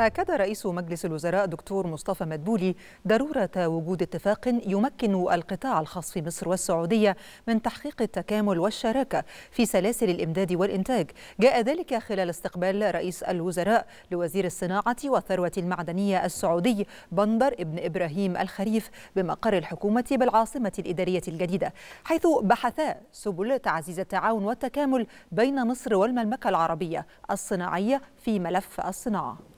أكد رئيس مجلس الوزراء دكتور مصطفى مدبولي ضرورة وجود اتفاق يمكن القطاع الخاص في مصر والسعودية من تحقيق التكامل والشراكة في سلاسل الإمداد والإنتاج جاء ذلك خلال استقبال رئيس الوزراء لوزير الصناعة والثروة المعدنية السعودي بندر ابن إبراهيم الخريف بمقر الحكومة بالعاصمة الإدارية الجديدة حيث بحثا سبل تعزيز التعاون والتكامل بين مصر والمملكة العربية الصناعية في ملف الصناعة